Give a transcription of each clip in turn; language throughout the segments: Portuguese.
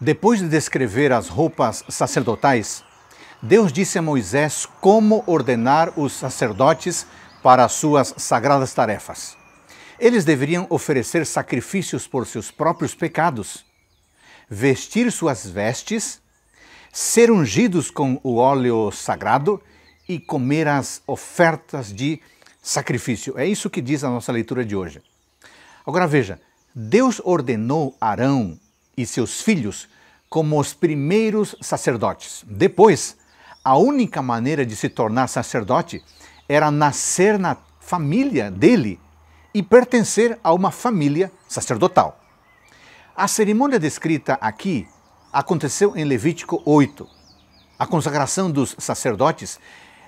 Depois de descrever as roupas sacerdotais, Deus disse a Moisés como ordenar os sacerdotes para suas sagradas tarefas. Eles deveriam oferecer sacrifícios por seus próprios pecados, vestir suas vestes, ser ungidos com o óleo sagrado e comer as ofertas de sacrifício. É isso que diz a nossa leitura de hoje. Agora veja, Deus ordenou Arão e seus filhos como os primeiros sacerdotes. Depois, a única maneira de se tornar sacerdote era nascer na família dele e pertencer a uma família sacerdotal. A cerimônia descrita aqui aconteceu em Levítico 8. A consagração dos sacerdotes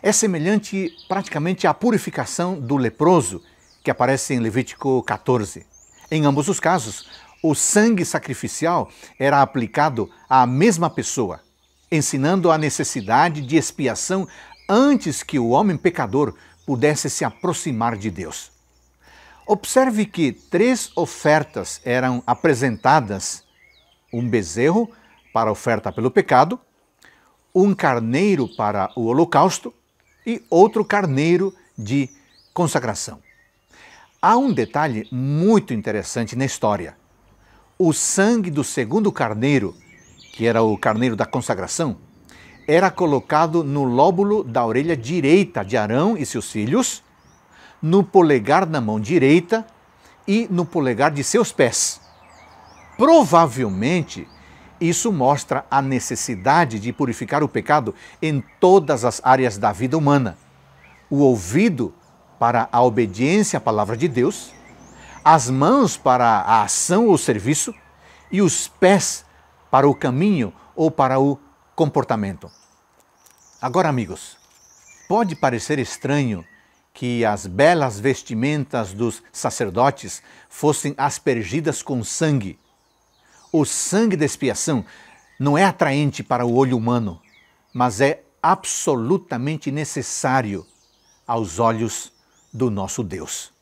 é semelhante praticamente à purificação do leproso, que aparece em Levítico 14. Em ambos os casos, o sangue sacrificial era aplicado à mesma pessoa, ensinando a necessidade de expiação antes que o homem pecador pudesse se aproximar de Deus. Observe que três ofertas eram apresentadas: um bezerro para oferta pelo pecado, um carneiro para o holocausto e outro carneiro de consagração. Há um detalhe muito interessante na história o sangue do segundo carneiro, que era o carneiro da consagração, era colocado no lóbulo da orelha direita de Arão e seus filhos, no polegar da mão direita e no polegar de seus pés. Provavelmente, isso mostra a necessidade de purificar o pecado em todas as áreas da vida humana. O ouvido para a obediência à palavra de Deus, as mãos para a ação ou serviço e os pés para o caminho ou para o comportamento. Agora, amigos, pode parecer estranho que as belas vestimentas dos sacerdotes fossem aspergidas com sangue. O sangue da expiação não é atraente para o olho humano, mas é absolutamente necessário aos olhos do nosso Deus.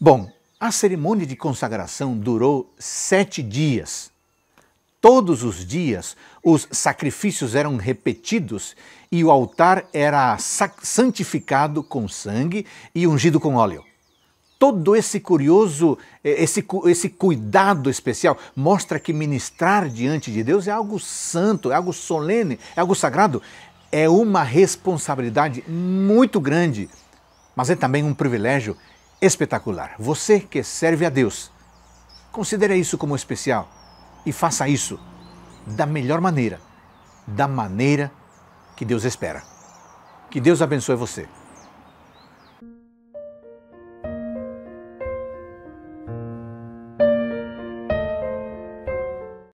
Bom, a cerimônia de consagração durou sete dias. Todos os dias, os sacrifícios eram repetidos e o altar era santificado com sangue e ungido com óleo. Todo esse curioso, esse, esse cuidado especial mostra que ministrar diante de Deus é algo santo, é algo solene, é algo sagrado, é uma responsabilidade muito grande, mas é também um privilégio espetacular. Você que serve a Deus, considere isso como especial e faça isso da melhor maneira, da maneira que Deus espera. Que Deus abençoe você.